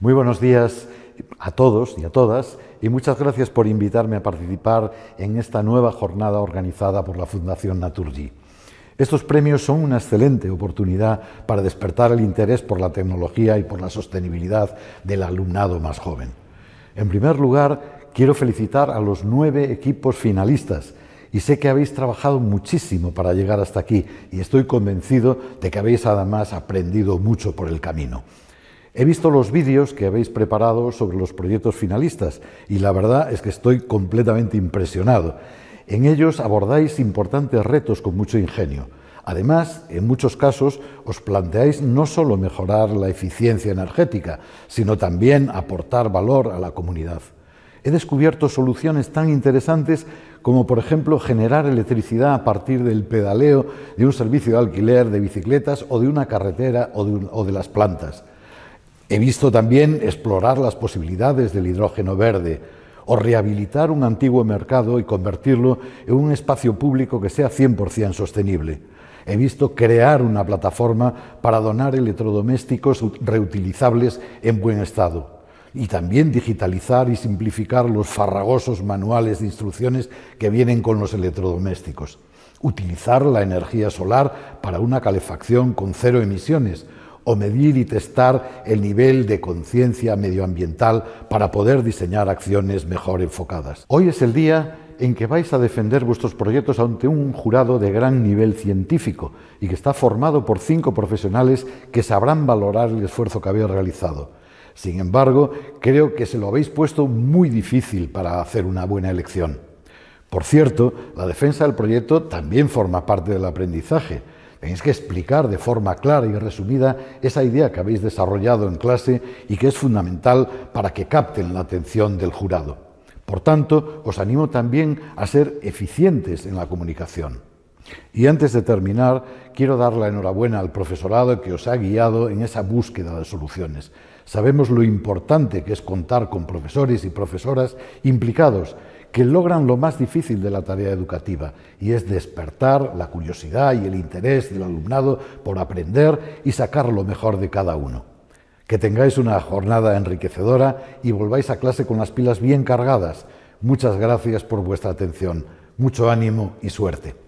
Muy buenos días a todos y a todas y muchas gracias por invitarme a participar en esta nueva jornada organizada por la Fundación Naturgy. Estos premios son una excelente oportunidad para despertar el interés por la tecnología y por la sostenibilidad del alumnado más joven. En primer lugar, quiero felicitar a los nueve equipos finalistas y sé que habéis trabajado muchísimo para llegar hasta aquí y estoy convencido de que habéis además aprendido mucho por el camino. He visto los vídeos que habéis preparado sobre los proyectos finalistas y la verdad es que estoy completamente impresionado. En ellos abordáis importantes retos con mucho ingenio. Además, en muchos casos os planteáis no solo mejorar la eficiencia energética, sino también aportar valor a la comunidad. He descubierto soluciones tan interesantes como, por ejemplo, generar electricidad a partir del pedaleo de un servicio de alquiler de bicicletas o de una carretera o de, las plantas. He visto también explorar las posibilidades del hidrógeno verde o rehabilitar un antiguo mercado y convertirlo en un espacio público que sea 100% sostenible. He visto crear una plataforma para donar electrodomésticos reutilizables en buen estado y también digitalizar y simplificar los farragosos manuales de instrucciones que vienen con los electrodomésticos. Utilizar la energía solar para una calefacción con cero emisiones o medir y testar el nivel de conciencia medioambiental para poder diseñar acciones mejor enfocadas. Hoy es el día en que vais a defender vuestros proyectos ante un jurado de gran nivel científico y que está formado por cinco profesionales que sabrán valorar el esfuerzo que habéis realizado. Sin embargo, creo que se lo habéis puesto muy difícil para hacer una buena elección. Por cierto, la defensa del proyecto también forma parte del aprendizaje Tenéis que explicar de forma clara y resumida esa idea que habéis desarrollado en clase y que es fundamental para que capten la atención del jurado. Por tanto, os animo también a ser eficientes en la comunicación. Y antes de terminar, quiero dar la enhorabuena al profesorado que os ha guiado en esa búsqueda de soluciones. Sabemos lo importante que es contar con profesores y profesoras implicados que logran lo más difícil de la tarea educativa, y es despertar la curiosidad y el interés del alumnado por aprender y sacar lo mejor de cada uno. Que tengáis una jornada enriquecedora y volváis a clase con las pilas bien cargadas. Muchas gracias por vuestra atención, mucho ánimo y suerte.